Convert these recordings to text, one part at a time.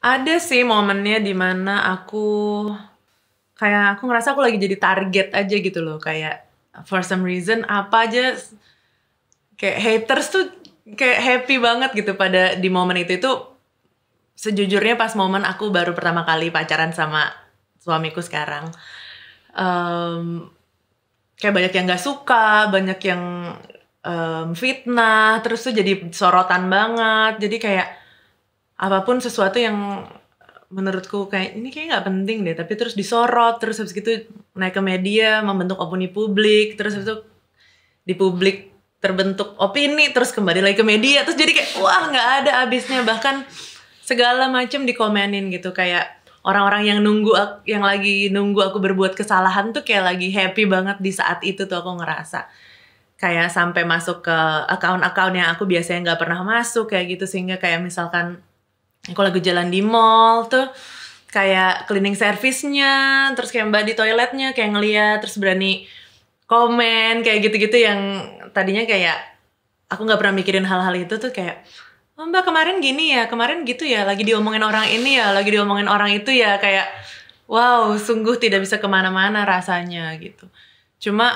Ada sih momennya di mana aku kayak aku ngerasa aku lagi jadi target aja gitu loh kayak for some reason apa aja kayak haters tuh kayak happy banget gitu pada di momen itu itu sejujurnya pas momen aku baru pertama kali pacaran sama suamiku sekarang um, kayak banyak yang nggak suka banyak yang um, fitnah terus tuh jadi sorotan banget jadi kayak apapun sesuatu yang menurutku kayak ini kayak nggak penting deh tapi terus disorot terus habis gitu naik ke media membentuk opini publik terus habis itu di publik terbentuk opini terus kembali lagi ke media terus jadi kayak wah nggak ada habisnya bahkan segala macam dikomenin gitu kayak orang-orang yang nunggu yang lagi nunggu aku berbuat kesalahan tuh kayak lagi happy banget di saat itu tuh aku ngerasa kayak sampai masuk ke akun account yang aku biasanya nggak pernah masuk kayak gitu sehingga kayak misalkan kalau lagi jalan di mall tuh kayak cleaning service-nya, terus kayak mbak di toiletnya kayak ngeliat, terus berani komen kayak gitu-gitu yang tadinya kayak aku nggak pernah mikirin hal-hal itu tuh kayak oh, mbak kemarin gini ya, kemarin gitu ya, lagi diomongin orang ini ya, lagi diomongin orang itu ya kayak wow sungguh tidak bisa kemana-mana rasanya gitu. Cuma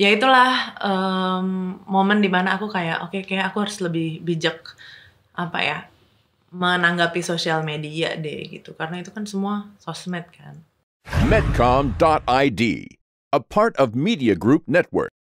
ya itulah um, momen dimana aku kayak oke okay, kayak aku harus lebih bijak apa ya menanggapi sosial media deh gitu karena itu kan semua sosmed kan. Medcom.id, a part of Media Group Network.